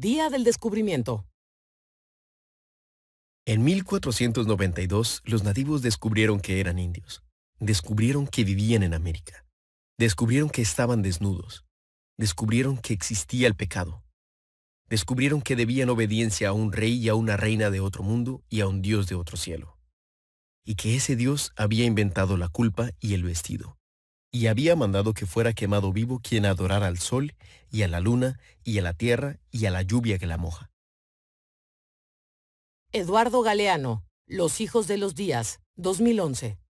Día del Descubrimiento. En 1492, los nativos descubrieron que eran indios. Descubrieron que vivían en América. Descubrieron que estaban desnudos. Descubrieron que existía el pecado. Descubrieron que debían obediencia a un rey y a una reina de otro mundo y a un dios de otro cielo. Y que ese dios había inventado la culpa y el vestido y había mandado que fuera quemado vivo quien adorara al sol, y a la luna, y a la tierra, y a la lluvia que la moja. Eduardo Galeano, Los Hijos de los Días, 2011.